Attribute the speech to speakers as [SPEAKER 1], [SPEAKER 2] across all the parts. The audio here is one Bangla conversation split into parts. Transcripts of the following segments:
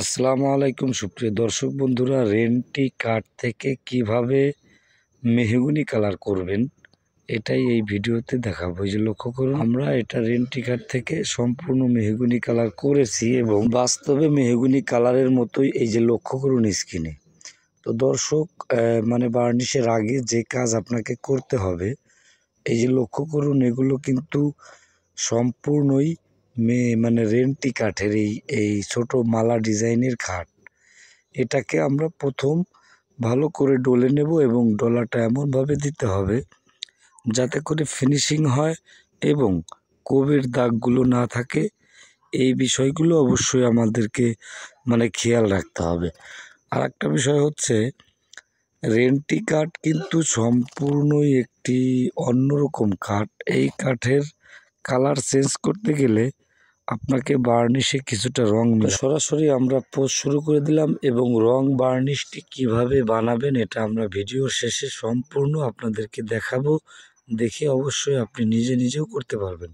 [SPEAKER 1] আসসালামু আলাইকুম সুপ্রিয় দর্শক বন্ধুরা রেন্টি কার্ড থেকে কিভাবে মেহগুনি কালার করবেন এটাই এই ভিডিওতে দেখাবো যে লক্ষ্য করুন আমরা এটা রেন্টি কার্ড থেকে সম্পূর্ণ মেহগুনি কালার করেছি এবং বাস্তবে মেহগুনি কালারের মতোই এই যে লক্ষ্য করুন স্কিনে তো দর্শক মানে বার্নিশের আগে যে কাজ আপনাকে করতে হবে এই যে লক্ষ্য করুন এগুলো কিন্তু সম্পূর্ণই মেয়ে মানে রেন্টি কাঠের এই এই ছোটো মালা ডিজাইনের খাট এটাকে আমরা প্রথম ভালো করে ডলে নেব এবং ডলাটা এমনভাবে দিতে হবে যাতে করে ফিনিশিং হয় এবং কোবের দাগগুলো না থাকে এই বিষয়গুলো অবশ্যই আমাদেরকে মানে খেয়াল রাখতে হবে আর একটা বিষয় হচ্ছে রেন্টি কাঠ কিন্তু সম্পূর্ণই একটি অন্যরকম কাঠ এই কাঠের কালার চেঞ্জ করতে গেলে আপনাকে বার্নিশে কিছুটা রং সরাসরি আমরা পোস্ট শুরু করে দিলাম এবং রং বার্নিশটি কিভাবে বানাবেন এটা আমরা ভিডিওর শেষে সম্পূর্ণ আপনাদেরকে দেখাবো দেখে অবশ্যই আপনি নিজে নিজেও করতে পারবেন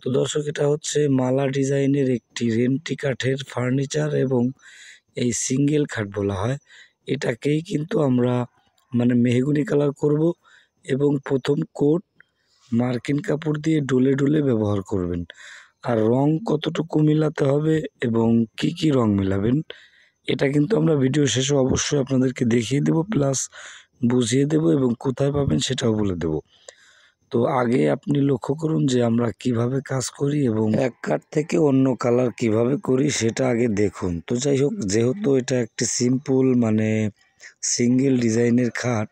[SPEAKER 1] তো দর্শক এটা হচ্ছে মালা ডিজাইনের একটি রেমটি কাঠের ফার্নিচার এবং এই সিঙ্গেল খাট বলা হয় এটাকেই কিন্তু আমরা মানে মেহগুনি কালার করব এবং প্রথম কোট মার্কিন কাপড় দিয়ে ডুলে ডুলে ব্যবহার করবেন আর রং কতটুকু মিলাতে হবে এবং কি কি রং মিলাবেন এটা কিন্তু আমরা ভিডিও শেষে অবশ্যই আপনাদেরকে দেখিয়ে দেব প্লাস বুঝিয়ে দেব এবং কোথায় পাবেন সেটাও বলে দেব তো আগে আপনি লক্ষ্য করুন যে আমরা কিভাবে কাজ করি এবং এক কাঠ থেকে অন্য কালার কিভাবে করি সেটা আগে দেখুন তো যাই হোক যেহেতু এটা একটি সিম্পল মানে সিঙ্গেল ডিজাইনের খাট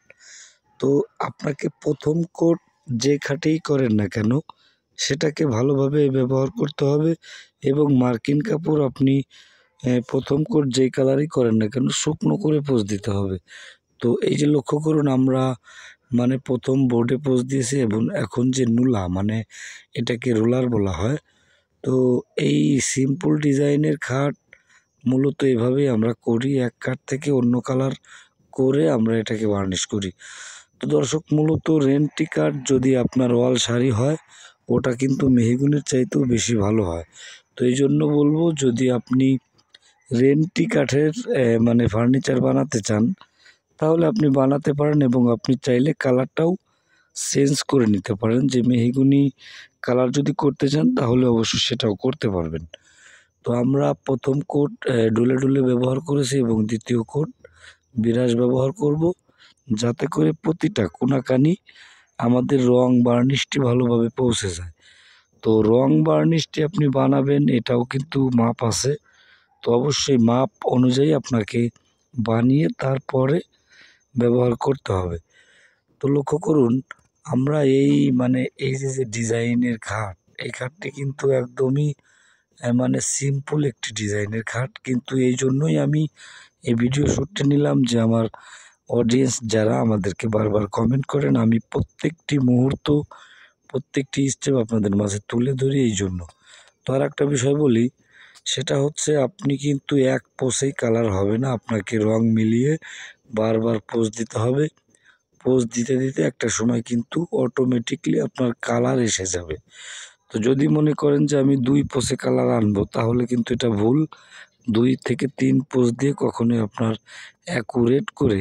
[SPEAKER 1] তো আপনাকে প্রথম কোট যে খাটেই করেন না কেন সেটাকে ভালোভাবে ব্যবহার করতে হবে এবং মার্কিন কাপড় আপনি প্রথম কোট যেই কালারই করেন না কেন শুকনো করে পোজ দিতে হবে তো এই যে লক্ষ্য করুন আমরা মানে প্রথম বোর্ডে পোজ দিয়েছি এবং এখন যে নুলা মানে এটাকে রোলার বলা হয় তো এই সিম্পল ডিজাইনের খাট মূলত এভাবেই আমরা করি এক কাঠ থেকে অন্য কালার করে আমরা এটাকে বার্নিশ করি তো দর্শক মূলত রেন্টি কাঠ যদি আপনার ওয়াল শাড়ি হয় ওটা কিন্তু মেহগুনের চাইতেও বেশি ভালো হয় তো এই জন্য বলবো যদি আপনি রেন্টি কাঠের মানে ফার্নিচার বানাতে চান তাহলে আপনি বানাতে পারেন এবং আপনি চাইলে কালারটাও চেঞ্জ করে নিতে পারেন যে মেহগুনি কালার যদি করতে চান তাহলে অবশ্যই সেটাও করতে পারবেন তো আমরা প্রথম কোট ডুলে ডুলে ব্যবহার করেছি এবং দ্বিতীয় কোট বিরাস ব্যবহার করব যাতে করে প্রতিটা কোনাকানি আমাদের রং বার্নিশটি ভালোভাবে পৌঁছে যায় তো রং বার্নিশটি আপনি বানাবেন এটাও কিন্তু মাপ আছে তো অবশ্যই মাপ অনুযায়ী আপনাকে বানিয়ে তারপরে ব্যবহার করতে হবে তো লক্ষ্য করুন আমরা এই মানে এই যে যে ডিজাইনের খাট এই খাটটি কিন্তু একদমই মানে সিম্পল একটি ডিজাইনের খাট কিন্তু এই জন্যই আমি এই ভিডিও শ্যুটটি নিলাম যে আমার অডিয়েন্স যারা আমাদেরকে বারবার কমেন্ট করেন আমি প্রত্যেকটি মুহূর্ত প্রত্যেকটি স্টেপ আপনাদের মাঝে তুলে ধরি এই জন্য তো আর একটা বিষয় বলি সেটা হচ্ছে আপনি কিন্তু এক পোষেই কালার হবে না আপনাকে রং মিলিয়ে বারবার পোজ দিতে হবে পোজ দিতে দিতে একটা সময় কিন্তু অটোমেটিকলি আপনার কালার এসে যাবে তো যদি মনে করেন যে আমি দুই পোষে কালার আনবো তাহলে কিন্তু এটা ভুল দুই থেকে তিন পোষ দিয়ে কখনোই আপনার অ্যাকুরেট করে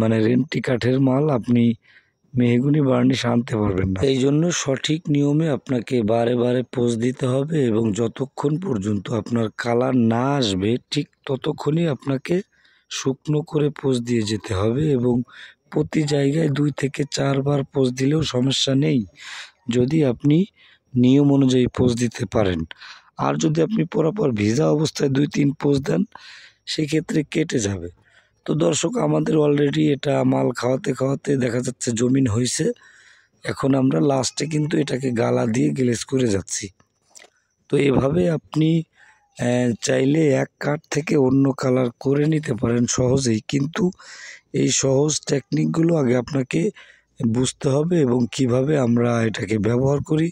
[SPEAKER 1] মানে আচ্ছা। রেমটি কাঠের মাল আপনি মেহগুনি বার্নিশ আনতে পারবেন না এই জন্য সঠিক নিয়মে আপনাকে বারে বারে পোজ দিতে হবে এবং যতক্ষণ পর্যন্ত আপনার কালার না আসবে ঠিক ততক্ষণই আপনাকে শুকনো করে পোজ দিয়ে যেতে হবে এবং প্রতি জায়গায় দুই থেকে চারবার পোজ দিলেও সমস্যা নেই যদি আপনি নিয়ম অনুযায়ী পোজ দিতে পারেন আর যদি আপনি পরাপর ভিজা অবস্থায় দুই তিন পোজ দেন সেক্ষেত্রে কেটে যাবে তো দর্শক আমাদের অলরেডি এটা মাল খাওয়াতে খাওয়াতে দেখা যাচ্ছে জমিন হয়েছে এখন আমরা লাস্টে কিন্তু এটাকে গালা দিয়ে গ্লেস করে যাচ্ছি তো এভাবে আপনি চাইলে এক কাঠ থেকে অন্য কালার করে নিতে পারেন সহজেই কিন্তু এই সহজ টেকনিকগুলো আগে আপনাকে বুঝতে হবে এবং কিভাবে আমরা এটাকে ব্যবহার করি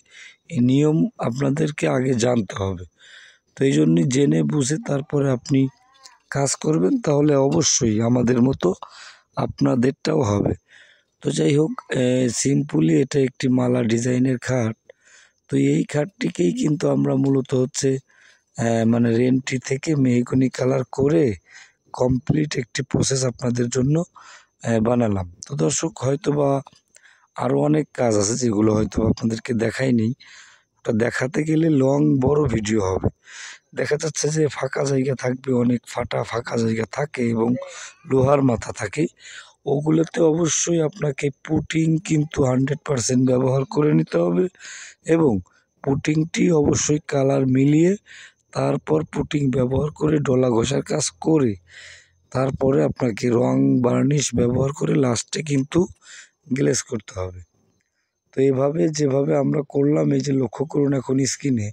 [SPEAKER 1] এই নিয়ম আপনাদেরকে আগে জানতে হবে তো এই জন্যে জেনে বুঝে তারপরে আপনি কাজ করবেন তাহলে অবশ্যই আমাদের মতো আপনাদেরটাও হবে তো যাই হোক সিম্পলি এটা একটি মালা ডিজাইনের খাট তো এই খাটটিকেই কিন্তু আমরা মূলত হচ্ছে মানে রেন্টি থেকে মেহগুনি কালার করে কমপ্লিট একটি প্রসেস আপনাদের জন্য বানালাম তো দর্শক হয়তো বা আরও অনেক কাজ আছে যেগুলো হয়তো আপনাদেরকে দেখাই নেই ওটা দেখাতে গেলে লং বড় ভিডিও হবে দেখা যাচ্ছে যে ফাঁকা জায়গা থাকবে অনেক ফাটা ফাঁকা জায়গা থাকে এবং লোহার মাথা থাকে ওগুলোতে অবশ্যই আপনাকে পুটিং কিন্তু হান্ড্রেড পারসেন্ট ব্যবহার করে নিতে হবে এবং পুটিংটি অবশ্যই কালার মিলিয়ে তারপর পুটিং ব্যবহার করে ডলা ঘষার কাজ করে তারপরে আপনাকে রং বার্নিশ ব্যবহার করে লাস্টে কিন্তু গ্লেস করতে হবে তো এভাবে যেভাবে আমরা করলাম এই যে লক্ষ্য করুন এখন স্কিনে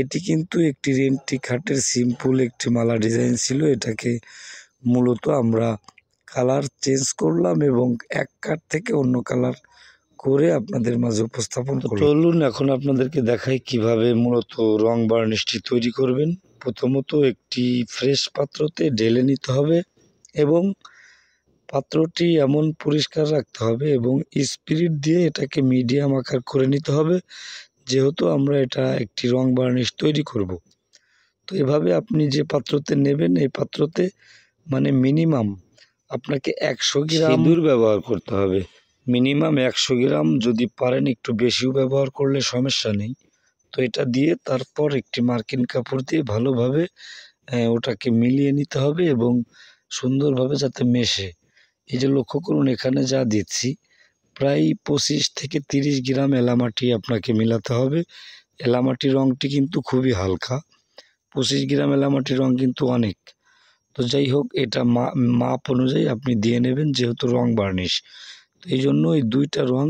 [SPEAKER 1] এটি কিন্তু একটি রেন্টি খাটের সিম্পল একটি মালা ডিজাইন ছিল এটাকে মূলত আমরা কালার চেঞ্জ করলাম এবং এক কাঠ থেকে অন্য কালার করে আপনাদের মাঝে উপস্থাপন চলুন এখন আপনাদেরকে দেখাই কিভাবে মূলত রং বার্নিশটি তৈরি করবেন প্রথমত একটি ফ্রেশ পাত্রতে ঢেলে নিতে হবে এবং পাত্রটি এমন পরিষ্কার রাখতে হবে এবং স্পিরিট দিয়ে এটাকে মিডিয়াম আকার করে নিতে হবে যেহেতু আমরা এটা একটি রং বার্নিশ তৈরি করব। তো এভাবে আপনি যে পাত্রতে নেবেন এই পাত্রতে মানে মিনিমাম আপনাকে একশো গ্রাম সিঁদুর ব্যবহার করতে হবে মিনিমাম একশো গ্রাম যদি পারেন একটু বেশিও ব্যবহার করলে সমস্যা নেই তো এটা দিয়ে তারপর একটি মার্কিন কাপড় দিয়ে ভালোভাবে ওটাকে মিলিয়ে নিতে হবে এবং সুন্দরভাবে যাতে মেশে এই যে লক্ষ্য করুন এখানে যা দিচ্ছি প্রায় পঁচিশ থেকে ৩০ গ্রাম এলামাটি আপনাকে মিলাতে হবে এলামাটির রঙটি কিন্তু খুবই হালকা পঁচিশ গ্রাম এলামাটির রঙ কিন্তু অনেক তো যাই হোক এটা মাপ অনুযায়ী আপনি দিয়ে নেবেন যেহেতু রং বার্নিশ তো এই জন্য এই দুইটা রং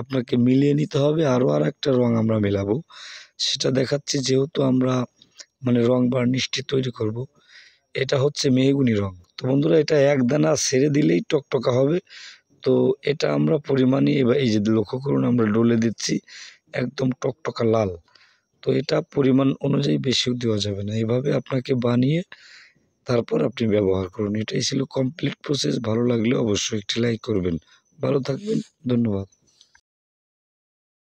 [SPEAKER 1] আপনাকে মিলিয়ে নিতে হবে আরও আর একটা রং আমরা মেলাবো সেটা দেখাচ্ছি যেহেতু আমরা মানে রং বার্নিশটি তৈরি করব। এটা হচ্ছে মেহগুনি রং তো বন্ধুরা এটা এক দানা সেরে দিলেই টকটকা হবে তো এটা আমরা পরিমাণে এবার এই যে লক্ষ্য করুন আমরা ডলে দিচ্ছি একদম টকটকা লাল তো এটা পরিমাণ অনুযায়ী বেশিও দেওয়া যাবে না এভাবে আপনাকে বানিয়ে তারপর আপনি ব্যবহার করুন এটাই ছিল কমপ্লিট প্রসেস ভালো লাগলে অবশ্যই একটি লাইক করবেন ভালো থাকবেন ধন্যবাদ